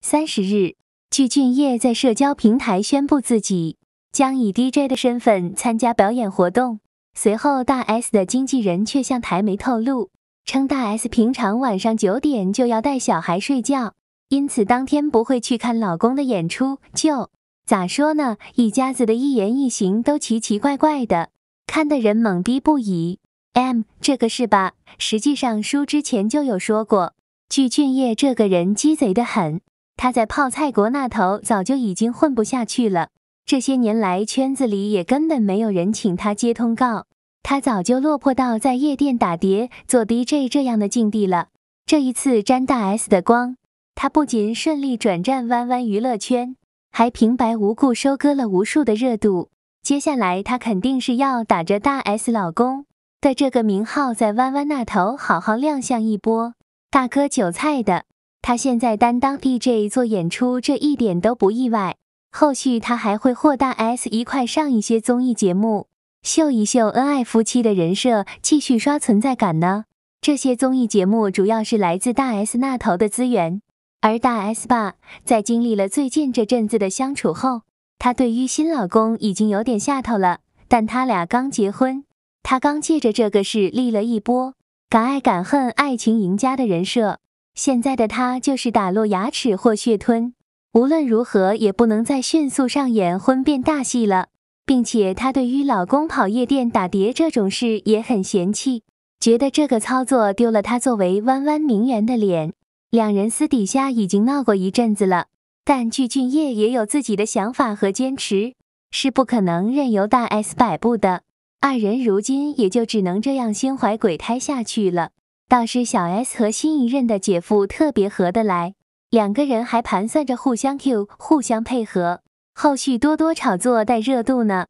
三十日，具俊晔在社交平台宣布自己将以 DJ 的身份参加表演活动。随后，大 S 的经纪人却向台媒透露，称大 S 平常晚上九点就要带小孩睡觉，因此当天不会去看老公的演出。就咋说呢？一家子的一言一行都奇奇怪怪的，看的人懵逼不已。M 这个是吧？实际上，叔之前就有说过，具俊晔这个人鸡贼的很。他在泡菜国那头早就已经混不下去了，这些年来圈子里也根本没有人请他接通告，他早就落魄到在夜店打碟做 DJ 这样的境地了。这一次沾大 S 的光，他不仅顺利转战弯弯娱乐圈，还平白无故收割了无数的热度。接下来他肯定是要打着大 S 老公的这个名号，在弯弯那头好好亮相一波，大哥韭菜的。他现在担当 DJ 做演出，这一点都不意外。后续他还会和大 S 一块上一些综艺节目，秀一秀恩爱夫妻的人设，继续刷存在感呢。这些综艺节目主要是来自大 S 那头的资源。而大 S 吧，在经历了最近这阵子的相处后，她对于新老公已经有点下头了。但他俩刚结婚，他刚借着这个事立了一波敢爱敢恨、爱情赢家的人设。现在的她就是打落牙齿或血吞，无论如何也不能再迅速上演婚变大戏了。并且她对于老公跑夜店打碟这种事也很嫌弃，觉得这个操作丢了她作为弯弯名媛的脸。两人私底下已经闹过一阵子了，但具俊晔也有自己的想法和坚持，是不可能任由大 S 摆布的。二人如今也就只能这样心怀鬼胎下去了。倒是小 S 和新一任的姐夫特别合得来，两个人还盘算着互相 Q、互相配合，后续多多炒作带热度呢。